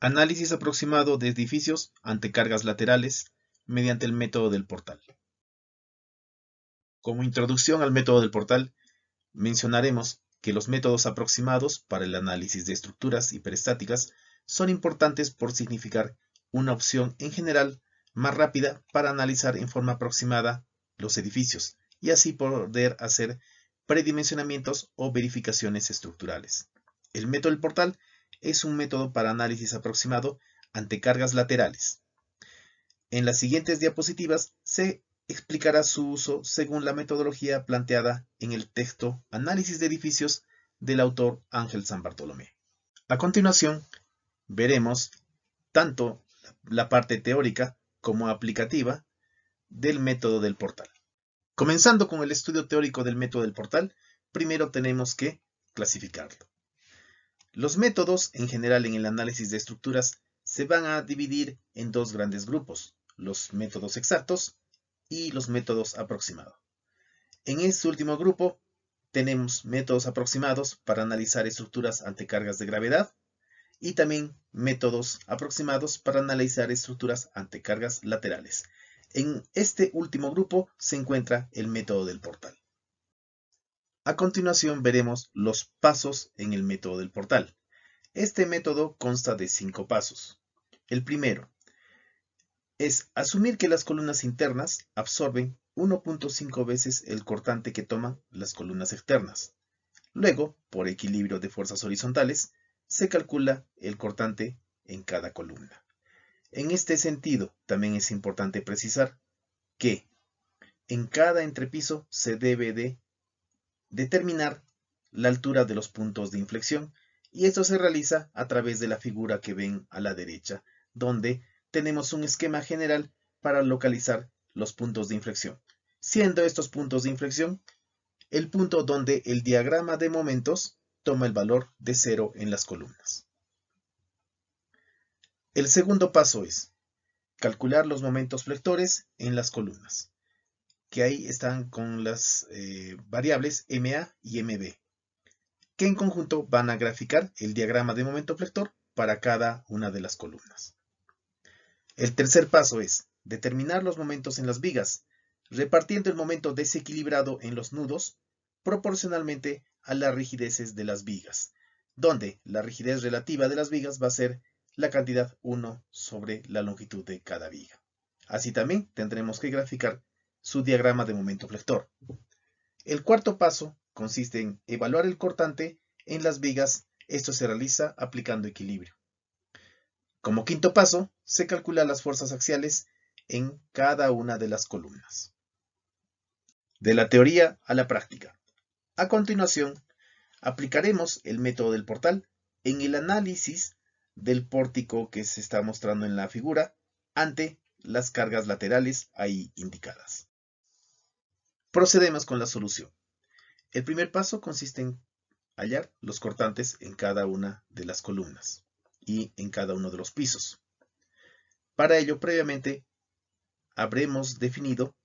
Análisis aproximado de edificios ante cargas laterales mediante el método del portal. Como introducción al método del portal, mencionaremos que los métodos aproximados para el análisis de estructuras hiperestáticas son importantes por significar una opción en general más rápida para analizar en forma aproximada los edificios y así poder hacer predimensionamientos o verificaciones estructurales. El método del portal es un método para análisis aproximado ante cargas laterales. En las siguientes diapositivas se explicará su uso según la metodología planteada en el texto Análisis de edificios del autor Ángel San Bartolomé. A continuación, veremos tanto la parte teórica como aplicativa del método del portal. Comenzando con el estudio teórico del método del portal, primero tenemos que clasificarlo. Los métodos, en general en el análisis de estructuras, se van a dividir en dos grandes grupos, los métodos exactos y los métodos aproximados. En este último grupo, tenemos métodos aproximados para analizar estructuras ante cargas de gravedad y también métodos aproximados para analizar estructuras ante cargas laterales. En este último grupo se encuentra el método del portal. A continuación veremos los pasos en el método del portal. Este método consta de cinco pasos. El primero es asumir que las columnas internas absorben 1.5 veces el cortante que toman las columnas externas. Luego, por equilibrio de fuerzas horizontales, se calcula el cortante en cada columna. En este sentido, también es importante precisar que en cada entrepiso se debe de determinar la altura de los puntos de inflexión y esto se realiza a través de la figura que ven a la derecha, donde tenemos un esquema general para localizar los puntos de inflexión, siendo estos puntos de inflexión el punto donde el diagrama de momentos toma el valor de cero en las columnas. El segundo paso es calcular los momentos flectores en las columnas que ahí están con las eh, variables MA y MB, que en conjunto van a graficar el diagrama de momento flector para cada una de las columnas. El tercer paso es determinar los momentos en las vigas, repartiendo el momento desequilibrado en los nudos proporcionalmente a las rigideces de las vigas, donde la rigidez relativa de las vigas va a ser la cantidad 1 sobre la longitud de cada viga. Así también tendremos que graficar su diagrama de momento flector. El cuarto paso consiste en evaluar el cortante en las vigas. Esto se realiza aplicando equilibrio. Como quinto paso, se calculan las fuerzas axiales en cada una de las columnas. De la teoría a la práctica. A continuación, aplicaremos el método del portal en el análisis del pórtico que se está mostrando en la figura ante las cargas laterales ahí indicadas. Procedemos con la solución. El primer paso consiste en hallar los cortantes en cada una de las columnas y en cada uno de los pisos. Para ello, previamente, habremos definido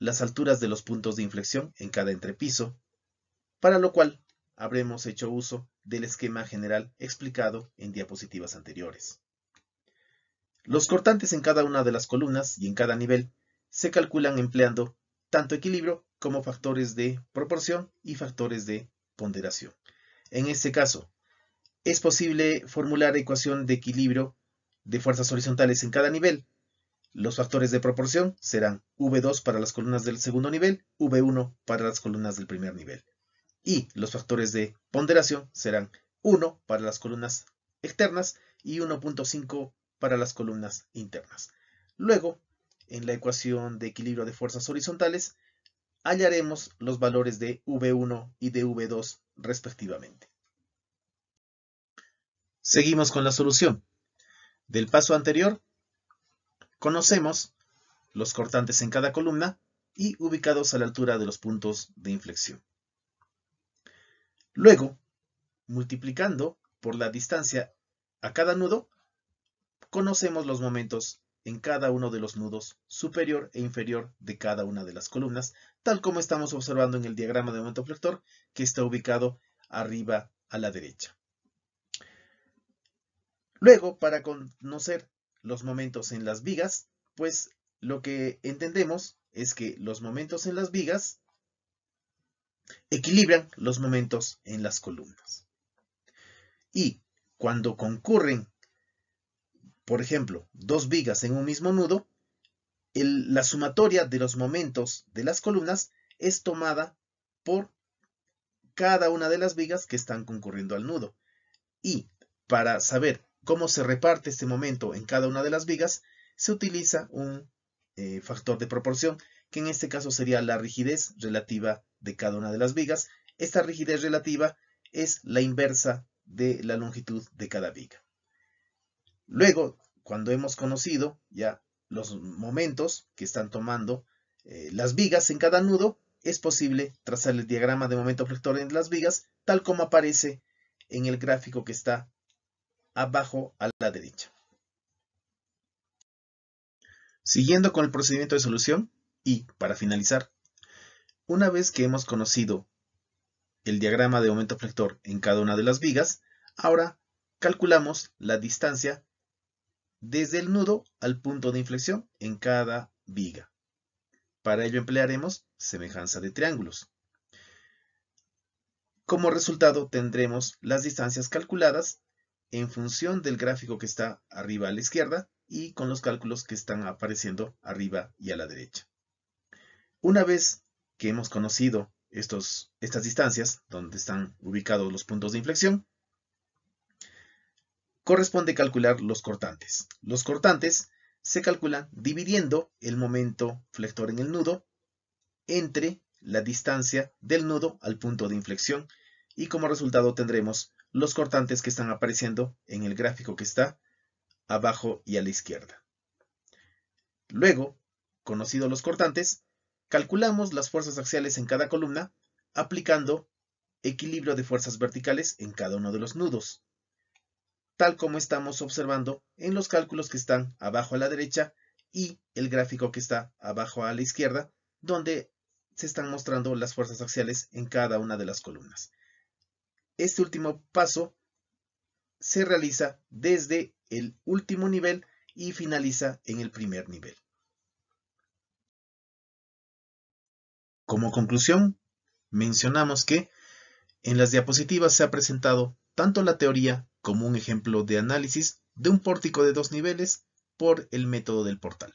las alturas de los puntos de inflexión en cada entrepiso, para lo cual habremos hecho uso del esquema general explicado en diapositivas anteriores. Los cortantes en cada una de las columnas y en cada nivel se calculan empleando tanto equilibrio como factores de proporción y factores de ponderación. En este caso, es posible formular ecuación de equilibrio de fuerzas horizontales en cada nivel. Los factores de proporción serán V2 para las columnas del segundo nivel, V1 para las columnas del primer nivel. Y los factores de ponderación serán 1 para las columnas externas y 1.5 para las columnas internas. Luego, en la ecuación de equilibrio de fuerzas horizontales, hallaremos los valores de V1 y de V2 respectivamente. Seguimos con la solución. Del paso anterior, conocemos los cortantes en cada columna y ubicados a la altura de los puntos de inflexión. Luego, multiplicando por la distancia a cada nudo, conocemos los momentos en cada uno de los nudos superior e inferior de cada una de las columnas, tal como estamos observando en el diagrama de momento flector que está ubicado arriba a la derecha. Luego, para conocer los momentos en las vigas, pues lo que entendemos es que los momentos en las vigas equilibran los momentos en las columnas. Y cuando concurren por ejemplo, dos vigas en un mismo nudo, la sumatoria de los momentos de las columnas es tomada por cada una de las vigas que están concurriendo al nudo. Y para saber cómo se reparte este momento en cada una de las vigas, se utiliza un eh, factor de proporción, que en este caso sería la rigidez relativa de cada una de las vigas. Esta rigidez relativa es la inversa de la longitud de cada viga. Luego, cuando hemos conocido ya los momentos que están tomando eh, las vigas en cada nudo, es posible trazar el diagrama de momento flector en las vigas tal como aparece en el gráfico que está abajo a la derecha. Siguiendo con el procedimiento de solución y para finalizar, una vez que hemos conocido el diagrama de momento flector en cada una de las vigas, ahora calculamos la distancia desde el nudo al punto de inflexión en cada viga. Para ello emplearemos semejanza de triángulos. Como resultado tendremos las distancias calculadas en función del gráfico que está arriba a la izquierda y con los cálculos que están apareciendo arriba y a la derecha. Una vez que hemos conocido estas distancias, donde están ubicados los puntos de inflexión, corresponde calcular los cortantes. Los cortantes se calculan dividiendo el momento flector en el nudo entre la distancia del nudo al punto de inflexión y como resultado tendremos los cortantes que están apareciendo en el gráfico que está abajo y a la izquierda. Luego, conocidos los cortantes, calculamos las fuerzas axiales en cada columna aplicando equilibrio de fuerzas verticales en cada uno de los nudos tal como estamos observando en los cálculos que están abajo a la derecha y el gráfico que está abajo a la izquierda, donde se están mostrando las fuerzas axiales en cada una de las columnas. Este último paso se realiza desde el último nivel y finaliza en el primer nivel. Como conclusión, mencionamos que en las diapositivas se ha presentado tanto la teoría como un ejemplo de análisis de un pórtico de dos niveles por el método del portal.